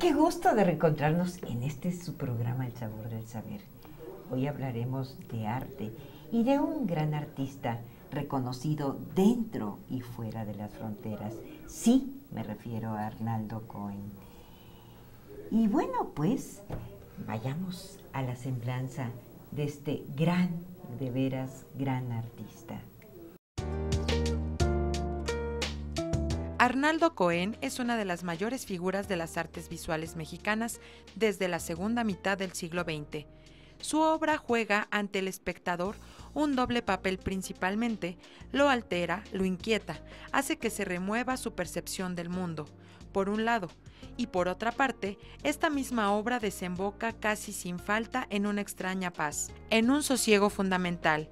Qué gusto de reencontrarnos en este su programa El Sabor del Saber. Hoy hablaremos de arte y de un gran artista reconocido dentro y fuera de las fronteras. Sí, me refiero a Arnaldo Cohen. Y bueno, pues vayamos a la semblanza de este gran, de veras gran artista. Arnaldo Cohen es una de las mayores figuras de las artes visuales mexicanas desde la segunda mitad del siglo XX. Su obra juega ante el espectador un doble papel principalmente, lo altera, lo inquieta, hace que se remueva su percepción del mundo, por un lado, y por otra parte, esta misma obra desemboca casi sin falta en una extraña paz, en un sosiego fundamental,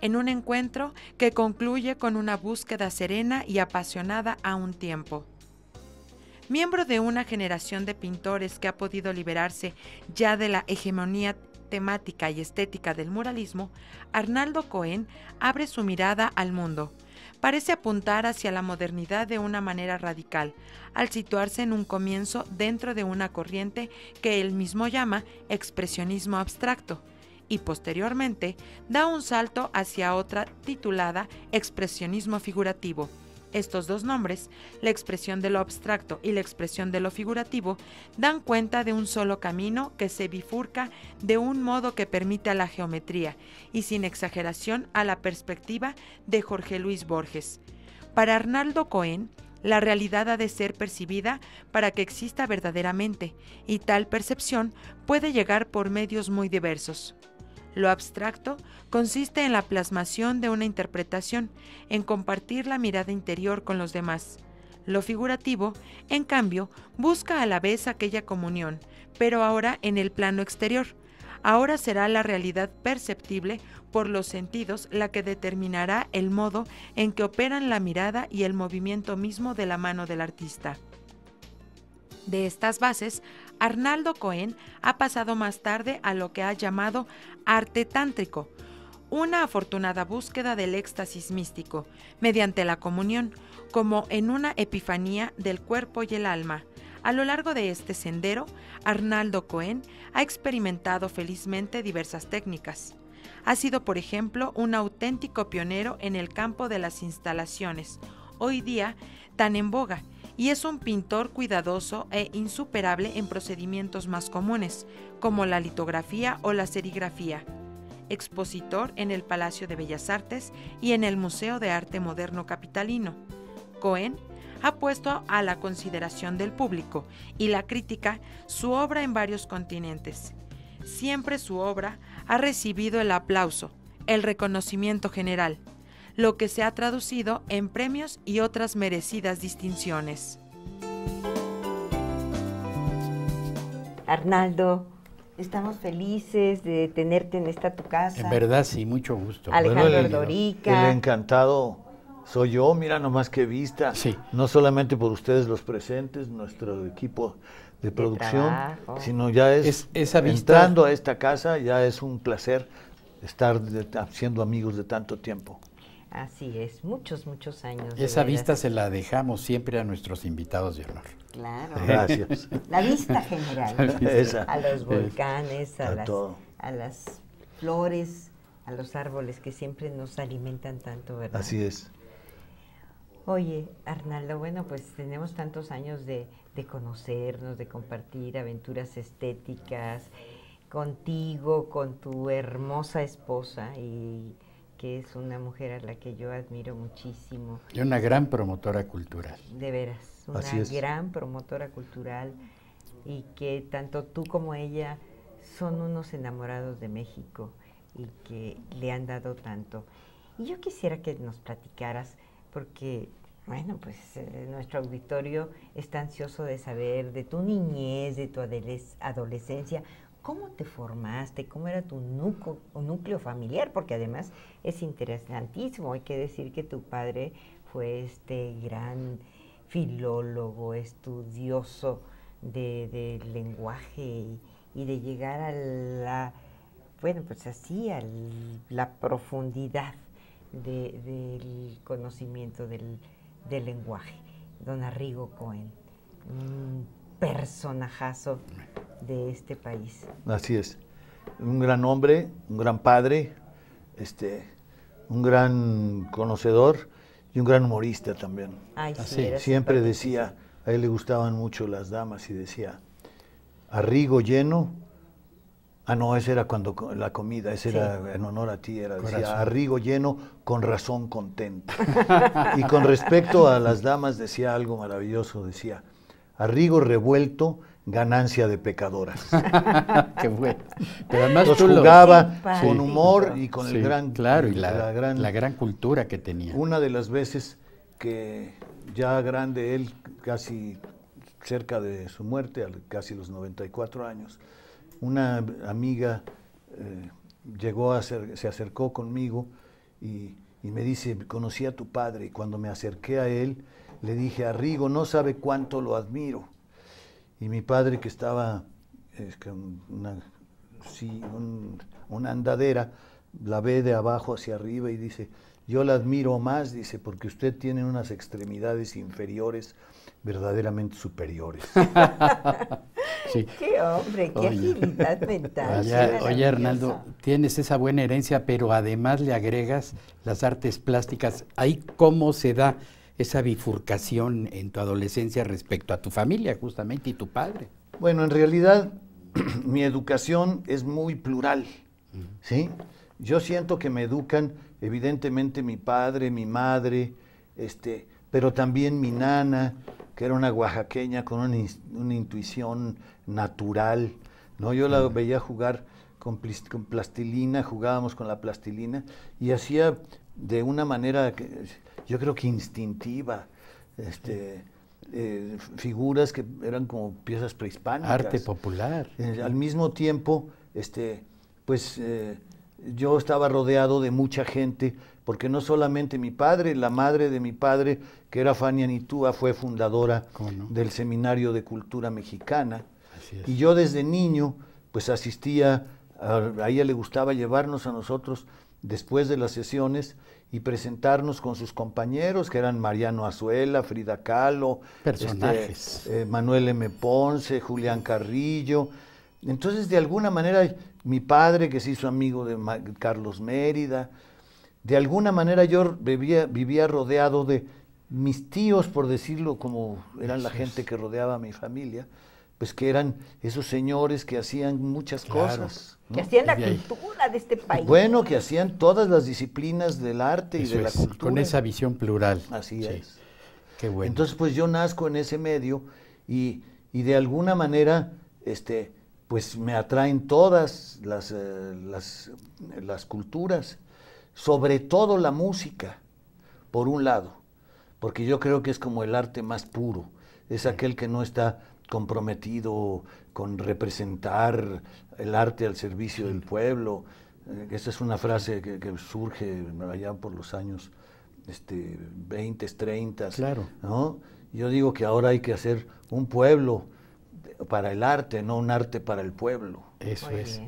en un encuentro que concluye con una búsqueda serena y apasionada a un tiempo. Miembro de una generación de pintores que ha podido liberarse ya de la hegemonía temática y estética del muralismo, Arnaldo Cohen abre su mirada al mundo. Parece apuntar hacia la modernidad de una manera radical, al situarse en un comienzo dentro de una corriente que él mismo llama expresionismo abstracto y posteriormente da un salto hacia otra titulada Expresionismo Figurativo. Estos dos nombres, la expresión de lo abstracto y la expresión de lo figurativo, dan cuenta de un solo camino que se bifurca de un modo que permite a la geometría y sin exageración a la perspectiva de Jorge Luis Borges. Para Arnaldo Cohen, la realidad ha de ser percibida para que exista verdaderamente, y tal percepción puede llegar por medios muy diversos. Lo abstracto consiste en la plasmación de una interpretación, en compartir la mirada interior con los demás. Lo figurativo, en cambio, busca a la vez aquella comunión, pero ahora en el plano exterior. Ahora será la realidad perceptible por los sentidos la que determinará el modo en que operan la mirada y el movimiento mismo de la mano del artista. De estas bases Arnaldo Cohen ha pasado más tarde a lo que ha llamado arte tántrico, una afortunada búsqueda del éxtasis místico, mediante la comunión, como en una epifanía del cuerpo y el alma. A lo largo de este sendero, Arnaldo Cohen ha experimentado felizmente diversas técnicas. Ha sido, por ejemplo, un auténtico pionero en el campo de las instalaciones, hoy día tan en boga, y es un pintor cuidadoso e insuperable en procedimientos más comunes, como la litografía o la serigrafía. Expositor en el Palacio de Bellas Artes y en el Museo de Arte Moderno Capitalino. Cohen ha puesto a la consideración del público y la crítica su obra en varios continentes. Siempre su obra ha recibido el aplauso, el reconocimiento general, lo que se ha traducido en premios y otras merecidas distinciones. Arnaldo, estamos felices de tenerte en esta tu casa. En verdad, sí, mucho gusto. Alejandro bueno, Dorica. encantado soy yo, mira nomás qué vista. Sí. No solamente por ustedes los presentes, nuestro equipo de, producción, sino ya es, entrando a esta casa, ya es un placer estar siendo amigos de tanto tiempo. Así es, muchos, muchos años. Esa vista se la dejamos siempre a nuestros invitados de honor. Claro. Gracias. La vista general. A los eh, volcanes, a, las, flores, a los árboles que siempre nos alimentan tanto, ¿verdad? Así es. Oye, Arnaldo, bueno, pues tenemos tantos años de, de conocernos, de compartir aventuras estéticas contigo, con tu hermosa esposa y que es una mujer a la que yo admiro muchísimo. Y una gran promotora cultural. De veras, una gran promotora cultural y que tanto tú como ella son unos enamorados de México y que le han dado tanto. Y yo quisiera que nos platicaras, porque, bueno, pues eh, nuestro auditorio está ansioso de saber de tu niñez, de tu adolescencia, cómo te formaste, cómo era tu núcleo, familiar, porque además es interesantísimo, hay que decir que tu padre fue este gran filólogo, estudioso del lenguaje y, de llegar a la, bueno, pues así, a la profundidad del conocimiento del, del, lenguaje. Don Arrigo Cohen, un personajazo de este país. Así es. Un gran hombre, un gran padre, este, un gran conocedor y un gran humorista también. Así, siempre decía, a él le gustaban mucho las damas y decía, arrigo lleno. Ah, no, ese era cuando la comida, ese era en honor a ti, era decía, arrigo lleno, con razón contento. y con respecto a las damas decía algo maravilloso, decía, arrigo revuelto, ganancia de pecadoras. Qué bueno. Pero además jugaba con humor y con el gran claro y la, gran, cultura que tenía. Una de las veces que ya grande él, casi cerca de su muerte, casi los 94 años, una amiga eh, llegó a se acercó conmigo y, y me dice, conocí a tu padre y cuando me acerqué a él, le dije, Arrigo, no sabe cuánto lo admiro y mi padre que estaba es una, andadera, la ve de abajo hacia arriba y dice, yo la admiro más, dice, porque usted tiene unas extremidades inferiores verdaderamente superiores. sí. Qué hombre, qué agilidad mental. Oye, oye Hernando, tienes esa buena herencia, pero además le agregas las artes plásticas. Ahí cómo se da esa bifurcación en tu adolescencia respecto a tu familia justamente y tu padre? Bueno, en realidad mi educación es muy plural, ¿sí? Yo siento que me educan evidentemente mi padre, mi madre, este, pero también mi nana, que era una oaxaqueña con una, intuición natural, ¿no? Yo la veía jugar con, con plastilina, jugábamos con la plastilina y hacía de una manera que yo creo que instintiva, este, eh, figuras que eran como piezas prehispánicas. Arte popular. Eh, al mismo tiempo, este, pues eh, yo estaba rodeado de mucha gente, porque no solamente mi padre, la madre de mi padre, que era Fania Nitúa, fue fundadora del Seminario de Cultura Mexicana. Y yo desde niño, pues asistía, a ella le gustaba llevarnos a nosotros después de las sesiones y presentarnos con sus compañeros, que eran Mariano Azuela, Frida Kahlo, personajes. Este, eh, Manuel M. Ponce, Julián Carrillo. Entonces, de alguna manera, mi padre, que se hizo amigo de Carlos Mérida, de alguna manera yo vivía, vivía, rodeado de mis tíos, por decirlo como eran la gente que rodeaba a mi familia, pues que eran esos señores que hacían muchas cosas. Que hacían la cultura de este país. Bueno, que hacían todas las disciplinas del arte y de la cultura. Con esa visión plural. Así es. Qué bueno. Entonces, pues yo nazco en ese medio y, de alguna manera, este, pues me atraen todas las, eh, las, las culturas, sobre todo la música, por un lado, porque yo creo que es como el arte más puro, es aquel que no está comprometido con representar el arte al servicio del pueblo. Eh, Esa es una frase que, surge allá por los años este, 20, 30. Claro. ¿no? Yo digo que ahora hay que hacer un pueblo para el arte, no un arte para el pueblo. Eso es.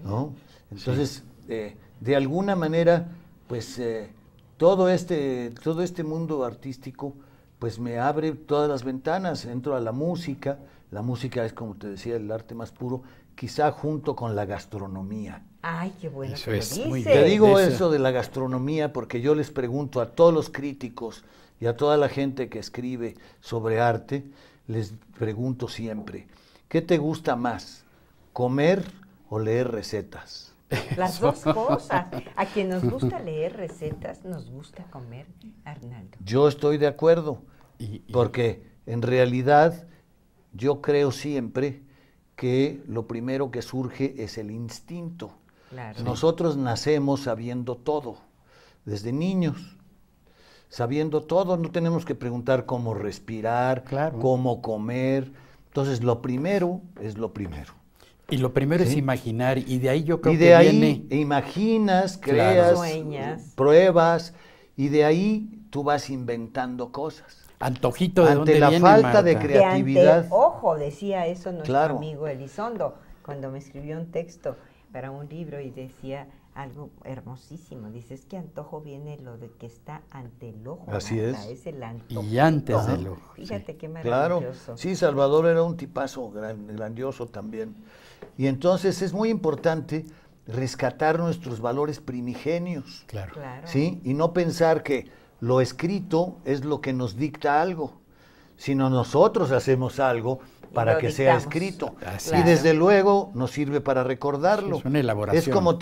Entonces, eh, de alguna manera, pues eh, todo, este, todo este mundo artístico pues me abre todas las ventanas, dentro a la música, la música es, como te decía, el arte más puro, quizá junto con la gastronomía. Ay, qué bueno. Eso Te digo eso. de la gastronomía porque yo les pregunto a todos los críticos y a toda la gente que escribe sobre arte, les pregunto siempre, ¿qué te gusta más? ¿Comer o leer recetas? Las dos cosas. A quien nos gusta leer recetas, nos gusta comer, Arnaldo. Yo estoy de acuerdo, porque en realidad yo creo siempre que lo primero que surge es el instinto. Nosotros nacemos sabiendo todo, desde niños, sabiendo todo, no tenemos que preguntar cómo respirar, cómo comer. Entonces, lo primero es lo primero. Y lo primero es imaginar, y de ahí yo creo y de que ahí Imaginas, creas, pruebas, y de ahí tú vas inventando cosas. Antojito de Ante la falta de creatividad. ojo, decía eso nuestro amigo Elizondo cuando me escribió un texto para un libro y decía algo hermosísimo. Dice, es que antojo viene lo de que está ante el ojo. Así es. es el antojo. Y antes del ojo. Fíjate qué maravilloso. Claro. Sí, Salvador era un tipazo grandioso también. Y entonces es muy importante rescatar nuestros valores primigenios. claro. ¿Sí? Y no pensar que lo escrito es lo que nos dicta algo, sino nosotros hacemos algo para que sea escrito. y desde luego nos sirve para recordarlo. es como,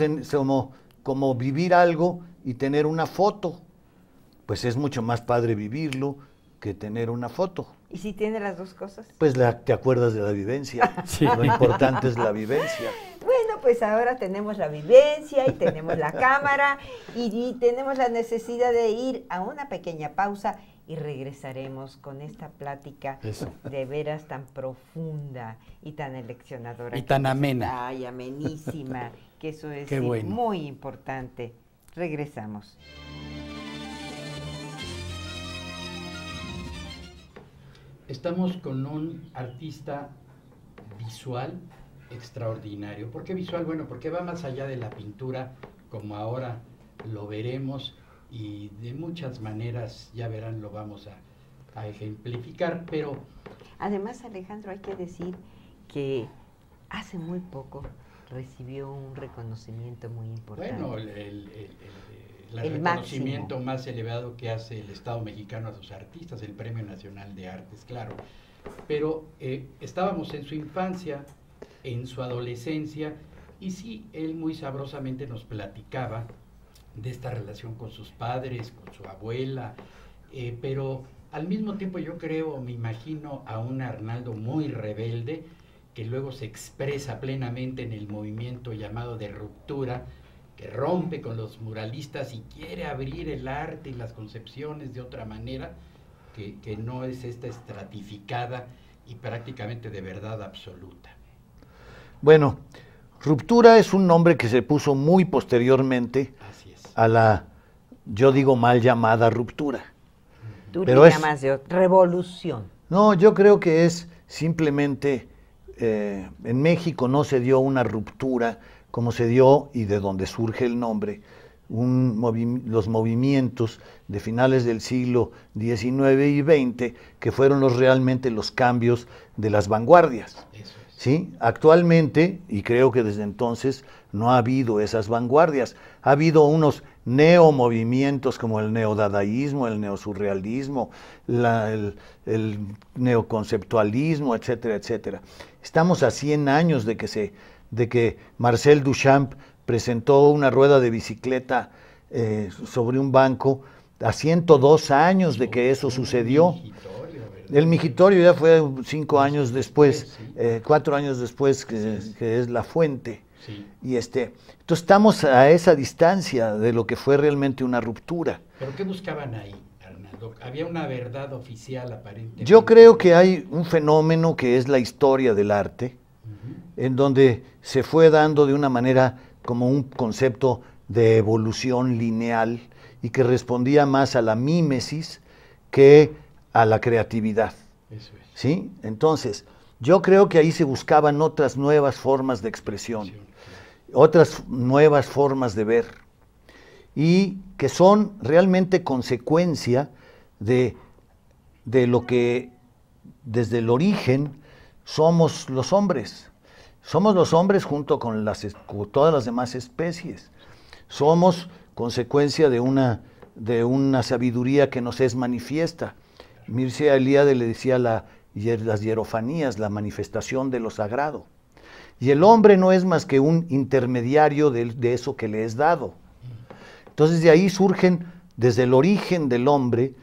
como, vivir algo y tener una foto. Pues es mucho más padre vivirlo que tener una foto. ¿Y si tiene las dos cosas? Pues la, te acuerdas de la vivencia. Lo importante es la vivencia pues ahora tenemos la vivencia y tenemos la cámara y, tenemos la necesidad de ir a una pequeña pausa y regresaremos con esta plática de veras tan profunda y tan eleccionadora. Y tan amena. Ay, amenísima, que eso es muy importante. Regresamos. Estamos con un artista visual extraordinario. porque visual? Bueno, porque va más allá de la pintura, como ahora lo veremos y de muchas maneras, ya verán, lo vamos a, ejemplificar, pero... Además, Alejandro, hay que decir que hace muy poco recibió un reconocimiento muy importante. Bueno, el, el, reconocimiento más elevado que hace el Estado mexicano a sus artistas, el Premio Nacional de Artes, claro. Pero eh, estábamos en su infancia, en su adolescencia y sí, él muy sabrosamente nos platicaba de esta relación con sus padres, con su abuela, eh, pero al mismo tiempo yo creo, me imagino a un Arnaldo muy rebelde que luego se expresa plenamente en el movimiento llamado de ruptura, que rompe con los muralistas y quiere abrir el arte y las concepciones de otra manera, que no es esta estratificada y prácticamente de verdad absoluta. Bueno, ruptura es un nombre que se puso muy posteriormente a la, yo digo mal llamada ruptura. Tú Pero llamas revolución. No, yo creo que es simplemente, eh, en México no se dio una ruptura como se dio y de donde surge el nombre, los movimientos de finales del siglo XIX y XX, que fueron los, realmente los cambios de las vanguardias. ¿sí? Actualmente, y creo que desde entonces, no ha habido esas vanguardias. Ha habido unos neomovimientos como el neodadaísmo, el neosurrealismo, el, neoconceptualismo, etcétera, etcétera. Estamos a 100 años de que, se, de que Marcel Duchamp presentó una rueda de bicicleta eh, sobre un banco, a 102 años de que eso sucedió. El migitorio ya fue cinco años después, eh, cuatro años después, que, es la fuente. Y este, entonces estamos a esa distancia de lo que fue realmente una ruptura. ¿Pero qué buscaban ahí, Hernando? ¿Había una verdad oficial aparentemente? Yo creo que hay un fenómeno que es la historia del arte, en donde se fue dando de una manera como un concepto de evolución lineal y que respondía más a la mímesis que a la creatividad. ¿Sí? Entonces, yo creo que ahí se buscaban otras nuevas formas de expresión, otras nuevas formas de ver, y que son realmente consecuencia de, lo que desde el origen somos los hombres. Somos los hombres junto con, las, todas las demás especies. Somos consecuencia de una, de una sabiduría que nos es manifiesta. Mircea Eliade le decía la, las hierofanías, la manifestación de lo sagrado. Y el hombre no es más que un intermediario de, eso que le es dado. Entonces de ahí surgen, desde el origen del hombre,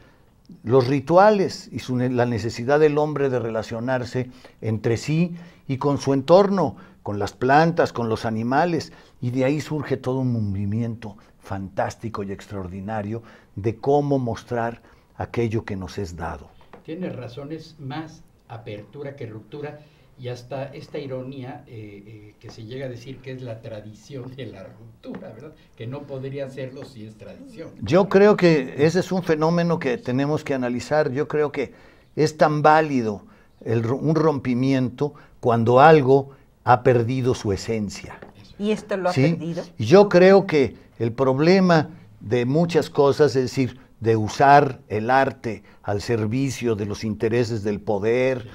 los rituales y la necesidad del hombre de relacionarse entre sí y con su entorno, con las plantas, con los animales, y de ahí surge todo un movimiento fantástico y extraordinario de cómo mostrar aquello que nos es dado. tiene razones más apertura que ruptura y hasta esta ironía eh, eh, que se llega a decir que es la tradición de la ruptura, ¿verdad? Que no podría serlo si es tradición. Yo creo que ese es un fenómeno que tenemos que analizar. Yo creo que es tan válido un rompimiento cuando algo ha perdido su esencia. ¿Y esto lo ha ¿Sí? perdido? Yo creo que el problema de muchas cosas, es decir, de usar el arte al servicio de los intereses del poder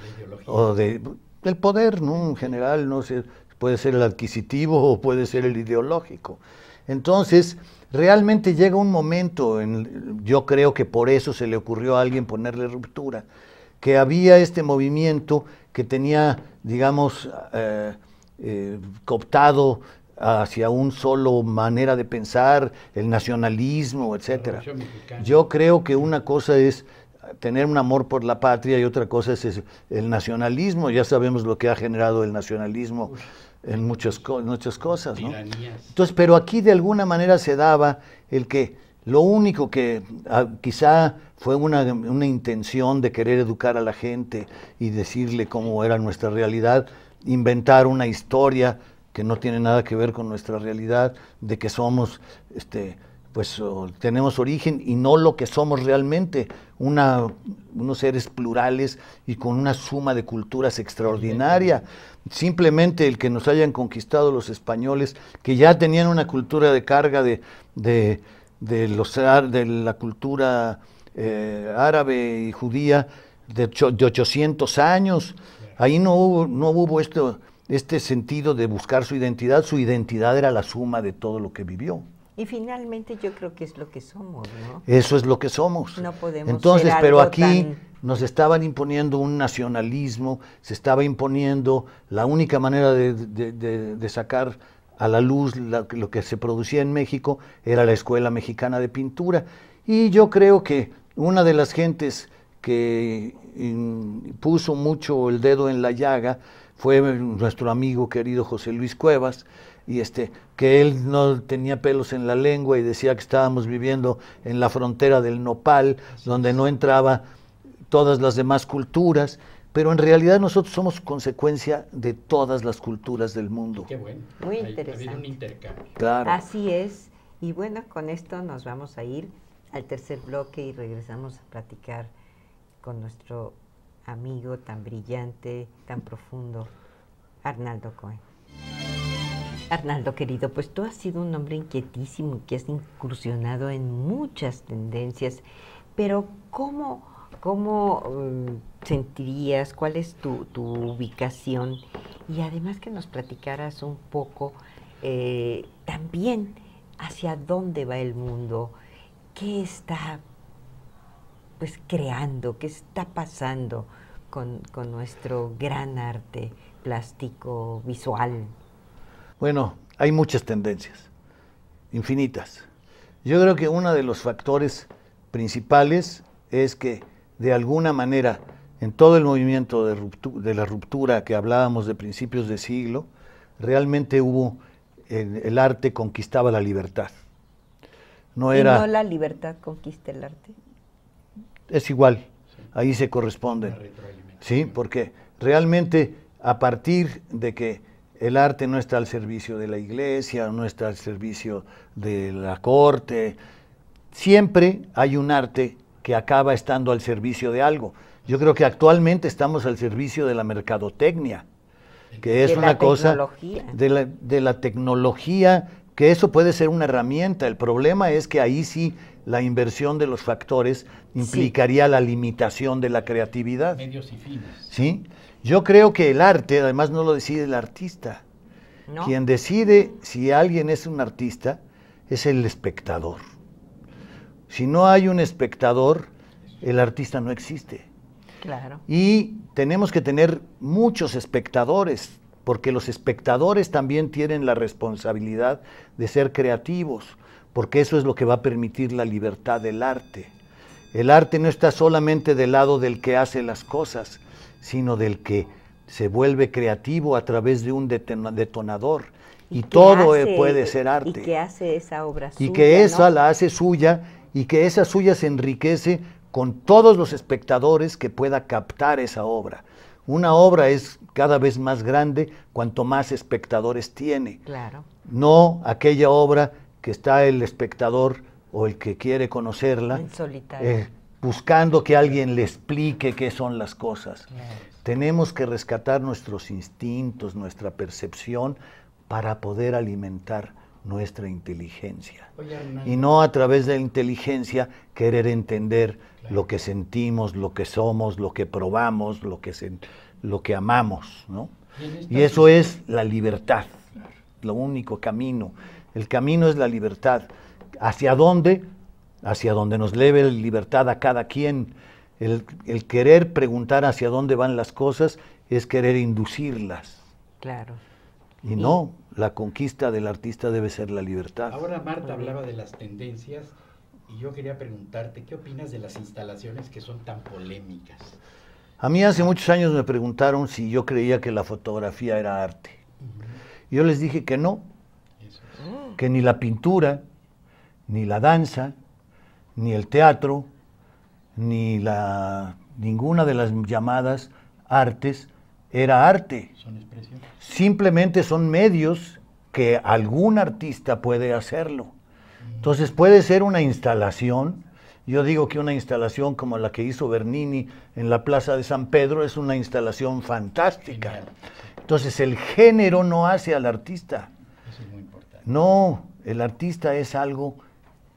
o de, del poder, ¿no? En general, no puede ser el adquisitivo o puede ser el ideológico. Entonces, realmente llega un momento, en, yo creo que por eso se le ocurrió a alguien ponerle ruptura, que había este movimiento que tenía, digamos, eh, eh, cooptado hacia un solo manera de pensar, el nacionalismo, etcétera. Yo creo que una cosa es tener un amor por la patria y otra cosa es el nacionalismo. Ya sabemos lo que ha generado el nacionalismo en muchas, cosas. Entonces, pero aquí de alguna manera se daba el que lo único que ah, quizá fue una, una intención de querer educar a la gente y decirle cómo era nuestra realidad, inventar una historia que no tiene nada que ver con nuestra realidad, de que somos, este, pues tenemos origen y no lo que somos realmente, una, unos seres plurales y con una suma de culturas extraordinaria. Simplemente el que nos hayan conquistado los españoles, que ya tenían una cultura de carga de, los, de la cultura eh, árabe y judía de, 800 años, ahí no hubo, no hubo esto este sentido de buscar su identidad, su identidad era la suma de todo lo que vivió. Y finalmente yo creo que es lo que somos, ¿no? Eso es lo que somos. No podemos. Entonces, pero aquí nos estaban imponiendo un nacionalismo, se estaba imponiendo la única manera de, sacar a la luz lo que se producía en México era la Escuela Mexicana de Pintura. Y yo creo que una de las gentes que puso mucho el dedo en la llaga fue nuestro amigo querido José Luis Cuevas, y este, que él no tenía pelos en la lengua y decía que estábamos viviendo en la frontera del nopal, donde no entraba todas las demás culturas, pero en realidad nosotros somos consecuencia de todas las culturas del mundo. Qué bueno. Muy interesante. un intercambio. Claro. Así es. Y bueno, con esto nos vamos a ir al tercer bloque y regresamos a platicar con nuestro amigo tan brillante, tan profundo, Arnaldo Cohen. Arnaldo querido, pues tú has sido un hombre inquietísimo que has incursionado en muchas tendencias, pero ¿cómo, cómo mm, sentirías, cuál es tu, ubicación? Y además que nos platicaras un poco eh, también hacia dónde va el mundo, qué está pues creando, qué está pasando con, nuestro gran arte plástico visual. Bueno, hay muchas tendencias, infinitas. Yo creo que uno de los factores principales es que de alguna manera en todo el movimiento de, la ruptura que hablábamos de principios de siglo, realmente hubo el, eh, el arte conquistaba la libertad. No era... no la libertad conquista el arte? es igual, ahí se corresponde, Sí, porque realmente a partir de que el arte no está al servicio de la iglesia, no está al servicio de la corte, siempre hay un arte que acaba estando al servicio de algo. Yo creo que actualmente estamos al servicio de la mercadotecnia, que es una cosa de la, de la tecnología, que eso puede ser una herramienta. El problema es que ahí sí la inversión de los factores implicaría la limitación de la creatividad. Medios y fines. ¿Sí? Yo creo que el arte, además, no lo decide el artista. ¿No? Quien decide si alguien es un artista es el espectador. Si no hay un espectador, el artista no existe. Claro. Y tenemos que tener muchos espectadores, porque los espectadores también tienen la responsabilidad de ser creativos porque eso es lo que va a permitir la libertad del arte. El arte no está solamente del lado del que hace las cosas, sino del que se vuelve creativo a través de un detonador. Y, todo eh, puede ser arte. Y que hace esa obra suya. Y que esa la hace suya y que esa suya se enriquece con todos los espectadores que pueda captar esa obra. Una obra es cada vez más grande cuanto más espectadores tiene. Claro. No aquella obra que está el espectador o el que quiere conocerla eh, buscando que alguien le explique qué son las cosas. Tenemos que rescatar nuestros instintos, nuestra percepción, para poder alimentar nuestra inteligencia. y no a través de la inteligencia querer entender lo que sentimos, lo que somos, lo que probamos, lo que, lo que amamos. Y, eso es la libertad, lo único camino. El camino es la libertad. ¿Hacia dónde? Hacia donde nos lleve libertad a cada quien. El, querer preguntar hacia dónde van las cosas es querer inducirlas. Claro. Y, no, la conquista del artista debe ser la libertad. Ahora Marta hablaba de las tendencias y yo quería preguntarte, ¿qué opinas de las instalaciones que son tan polémicas? A mí hace muchos años me preguntaron si yo creía que la fotografía era arte. Yo les dije que no, que ni la pintura, ni la danza, ni el teatro, ni la, ninguna de las llamadas artes era arte. Son expresiones. Simplemente son medios que algún artista puede hacerlo. Entonces puede ser una instalación. Yo digo que una instalación como la que hizo Bernini en la Plaza de San Pedro es una instalación fantástica. Entonces el género no hace al artista. No, el artista es algo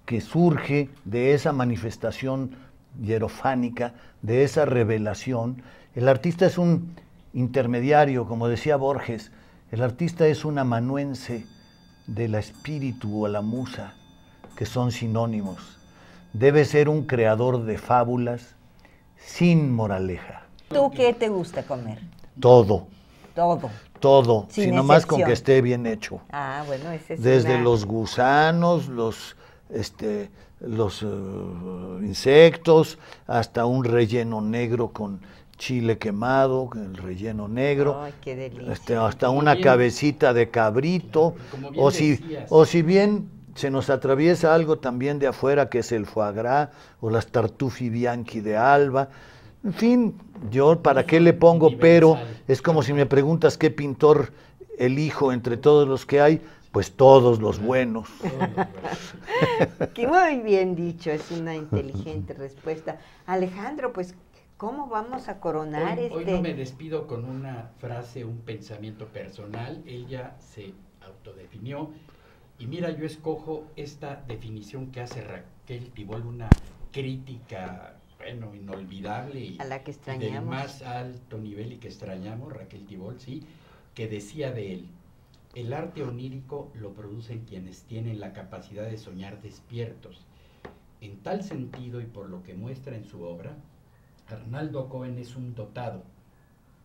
que surge de esa manifestación hierofánica, de esa revelación. El artista es un intermediario, como decía Borges, el artista es un amanuense de la espíritu o la musa, que son sinónimos. Debe ser un creador de fábulas sin moraleja. ¿Tú qué te gusta comer? Todo. Todo. Todo, sino más con que esté bien hecho. Ah, bueno, Desde los gusanos, los este los eh, insectos, hasta un relleno negro con chile quemado, el relleno negro, este, hasta una cabecita de cabrito, o si, o si bien se nos atraviesa algo también de afuera que es el foie gras o las tartufi bianchi de Alba, en fin, yo para qué le pongo pero, es como si me preguntas qué pintor elijo entre todos los que hay, pues todos los buenos. Qué muy bien dicho, es una inteligente respuesta. Alejandro, pues, ¿cómo vamos a coronar este? Hoy no me despido con una frase, un pensamiento personal. Ella se autodefinió. Y mira, yo escojo esta definición que hace Raquel Tibol, una crítica bueno, inolvidable y, del más alto nivel y que extrañamos, Raquel Tibol, sí, que decía de él, el arte onírico lo producen quienes tienen la capacidad de soñar despiertos. En tal sentido y por lo que muestra en su obra, Arnaldo Cohen es un dotado.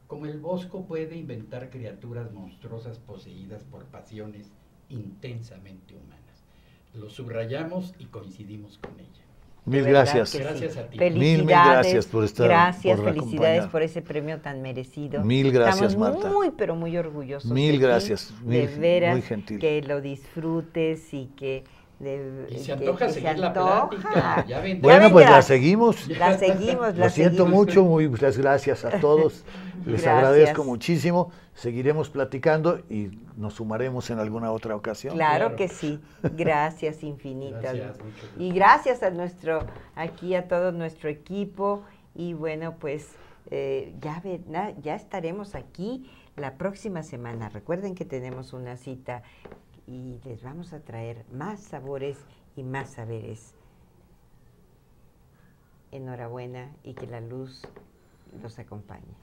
Como el bosco puede inventar criaturas monstruosas poseídas por pasiones intensamente humanas. Lo subrayamos y coincidimos con ella. Mil gracias. gracias a ti. Mil, mil gracias por estar. Gracias, felicidades por ese premio tan merecido. Mil gracias, Estamos Muy, pero muy orgullosos. Mil gracias. de veras, muy gentil. que lo disfrutes y que se antoja seguir bueno, pues la seguimos. La seguimos, la Lo siento mucho, muchas gracias a todos. Les agradezco muchísimo. Seguiremos platicando y nos sumaremos en alguna otra ocasión. Claro, que sí. Gracias infinitas. y gracias a nuestro, aquí a todo nuestro equipo. Y bueno, pues eh, ya, ya estaremos aquí la próxima semana. Recuerden que tenemos una cita y les vamos a traer más sabores y más saberes. Enhorabuena y que la luz los acompañe.